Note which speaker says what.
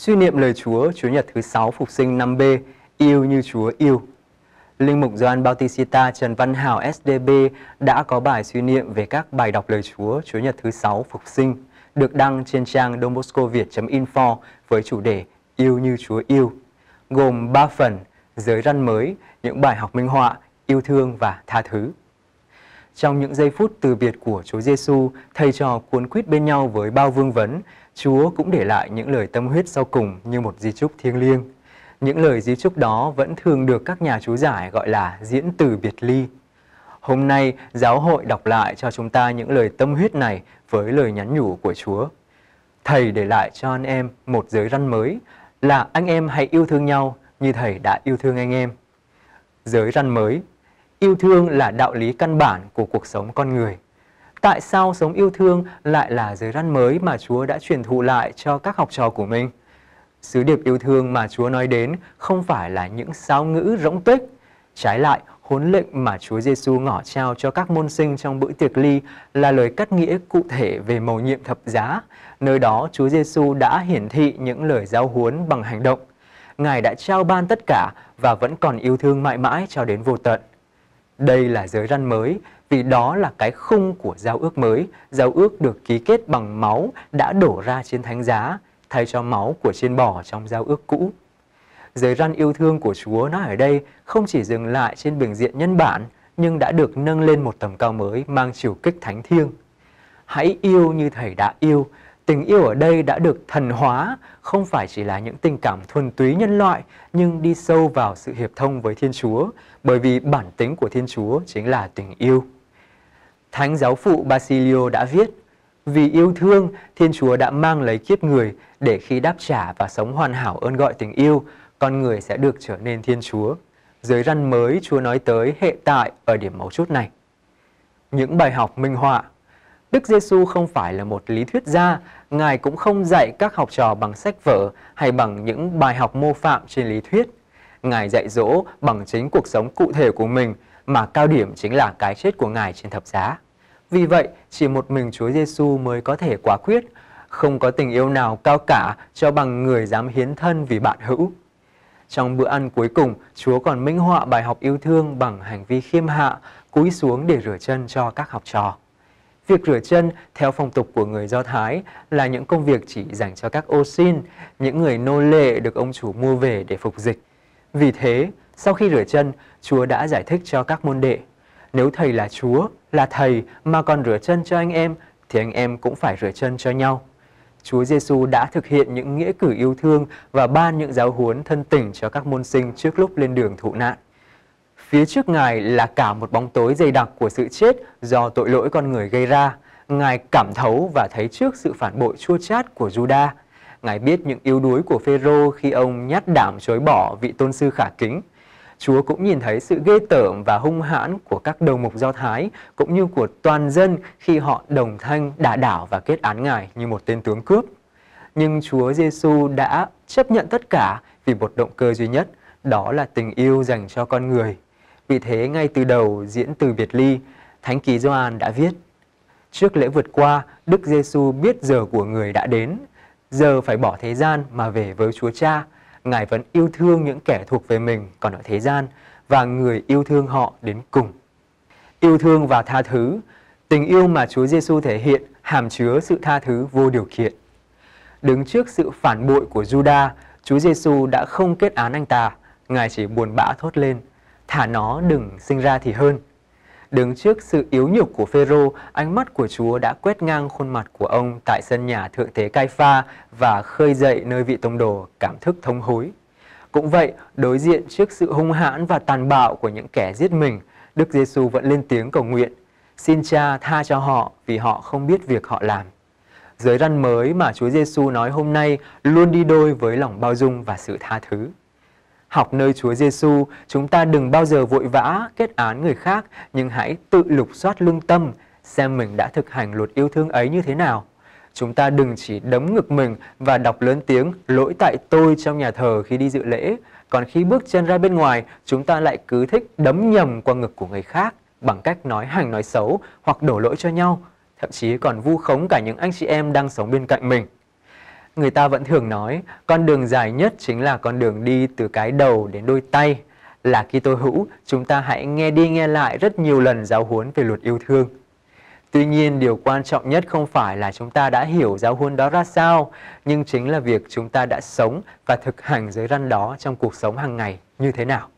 Speaker 1: Suy niệm lời Chúa, Chúa Nhật thứ 6 phục sinh 5B, yêu như Chúa yêu. Linh mục Doan Bautista Trần Văn Hảo SDB đã có bài suy niệm về các bài đọc lời Chúa, Chúa Nhật thứ 6 phục sinh, được đăng trên trang viet info với chủ đề Yêu như Chúa yêu, gồm 3 phần, giới răn mới, những bài học minh họa, yêu thương và tha thứ. Trong những giây phút từ biệt của Chúa Giêsu, thầy trò cuốn quýt bên nhau với bao vương vấn, Chúa cũng để lại những lời tâm huyết sau cùng như một di chúc thiêng liêng. Những lời di chúc đó vẫn thường được các nhà chú giải gọi là diễn từ biệt ly. Hôm nay, giáo hội đọc lại cho chúng ta những lời tâm huyết này với lời nhắn nhủ của Chúa. Thầy để lại cho anh em một giới răn mới là anh em hãy yêu thương nhau như Thầy đã yêu thương anh em. Giới răn mới, yêu thương là đạo lý căn bản của cuộc sống con người – tại sao sống yêu thương lại là giới răn mới mà Chúa đã truyền thụ lại cho các học trò của mình. Sứ điệp yêu thương mà Chúa nói đến không phải là những sáo ngữ rỗng tuếch, trái lại huấn lệnh mà Chúa Giêsu ngỏ trao cho các môn sinh trong bữa tiệc ly là lời cắt nghĩa cụ thể về mầu nhiệm thập giá. Nơi đó Chúa Giêsu đã hiển thị những lời giáo huấn bằng hành động. Ngài đã trao ban tất cả và vẫn còn yêu thương mãi mãi cho đến vô tận. Đây là giới răn mới vì đó là cái khung của giao ước mới. Giao ước được ký kết bằng máu đã đổ ra trên thánh giá thay cho máu của trên bò trong giao ước cũ. Giới răn yêu thương của Chúa nó ở đây không chỉ dừng lại trên bình diện nhân bản nhưng đã được nâng lên một tầm cao mới mang chiều kích thánh thiêng. Hãy yêu như Thầy đã yêu, Tình yêu ở đây đã được thần hóa, không phải chỉ là những tình cảm thuần túy nhân loại, nhưng đi sâu vào sự hiệp thông với Thiên Chúa, bởi vì bản tính của Thiên Chúa chính là tình yêu. Thánh giáo phụ Basilio đã viết, vì yêu thương, Thiên Chúa đã mang lấy kiếp người để khi đáp trả và sống hoàn hảo ơn gọi tình yêu, con người sẽ được trở nên Thiên Chúa. Dưới răn mới, Chúa nói tới hệ tại ở điểm mấu chốt này. Những bài học minh họa Đức Giêsu không phải là một lý thuyết gia, Ngài cũng không dạy các học trò bằng sách vở hay bằng những bài học mô phạm trên lý thuyết. Ngài dạy dỗ bằng chính cuộc sống cụ thể của mình mà cao điểm chính là cái chết của Ngài trên thập giá. Vì vậy, chỉ một mình Chúa Giêsu mới có thể quả quyết, không có tình yêu nào cao cả cho bằng người dám hiến thân vì bạn hữu. Trong bữa ăn cuối cùng, Chúa còn minh họa bài học yêu thương bằng hành vi khiêm hạ, cúi xuống để rửa chân cho các học trò. Việc rửa chân theo phong tục của người Do Thái là những công việc chỉ dành cho các ô xin, những người nô lệ được ông chủ mua về để phục dịch. Vì thế, sau khi rửa chân, Chúa đã giải thích cho các môn đệ, nếu thầy là Chúa, là thầy mà còn rửa chân cho anh em thì anh em cũng phải rửa chân cho nhau. Chúa Giêsu đã thực hiện những nghĩa cử yêu thương và ban những giáo huấn thân tình cho các môn sinh trước lúc lên đường thụ nạn. Phía trước Ngài là cả một bóng tối dày đặc của sự chết do tội lỗi con người gây ra. Ngài cảm thấu và thấy trước sự phản bội chua chát của Juda. Ngài biết những yếu đuối của Phêrô khi ông nhát đảm chối bỏ vị tôn sư khả kính. Chúa cũng nhìn thấy sự ghê tởm và hung hãn của các đầu mục Do Thái cũng như của toàn dân khi họ đồng thanh đả đảo và kết án Ngài như một tên tướng cướp. Nhưng Chúa Giêsu đã chấp nhận tất cả vì một động cơ duy nhất, đó là tình yêu dành cho con người vì thế ngay từ đầu diễn từ biệt ly, Thánh ký Gioan đã viết: Trước lễ vượt qua, Đức Giêsu biết giờ của người đã đến, giờ phải bỏ thế gian mà về với Chúa Cha. Ngài vẫn yêu thương những kẻ thuộc về mình còn ở thế gian và người yêu thương họ đến cùng. Yêu thương và tha thứ, tình yêu mà Chúa Giêsu thể hiện hàm chứa sự tha thứ vô điều kiện. Đứng trước sự phản bội của Juda, Chúa Giêsu đã không kết án anh ta, Ngài chỉ buồn bã thốt lên: Thả nó đừng sinh ra thì hơn. Đứng trước sự yếu nhục của Phêrô, ánh mắt của Chúa đã quét ngang khuôn mặt của ông tại sân nhà thượng tế Cai Pha và khơi dậy nơi vị tông đồ cảm thức thống hối. Cũng vậy, đối diện trước sự hung hãn và tàn bạo của những kẻ giết mình, Đức Giêsu vẫn lên tiếng cầu nguyện: "Xin Cha tha cho họ vì họ không biết việc họ làm." Giới răn mới mà Chúa Giêsu nói hôm nay luôn đi đôi với lòng bao dung và sự tha thứ học nơi Chúa Giêsu, chúng ta đừng bao giờ vội vã kết án người khác, nhưng hãy tự lục soát lương tâm xem mình đã thực hành luật yêu thương ấy như thế nào. Chúng ta đừng chỉ đấm ngực mình và đọc lớn tiếng lỗi tại tôi trong nhà thờ khi đi dự lễ, còn khi bước chân ra bên ngoài, chúng ta lại cứ thích đấm nhầm qua ngực của người khác bằng cách nói hành nói xấu hoặc đổ lỗi cho nhau, thậm chí còn vu khống cả những anh chị em đang sống bên cạnh mình người ta vẫn thường nói con đường dài nhất chính là con đường đi từ cái đầu đến đôi tay là khi tôi hữu chúng ta hãy nghe đi nghe lại rất nhiều lần giáo huấn về luật yêu thương tuy nhiên điều quan trọng nhất không phải là chúng ta đã hiểu giáo huấn đó ra sao nhưng chính là việc chúng ta đã sống và thực hành giới răn đó trong cuộc sống hàng ngày như thế nào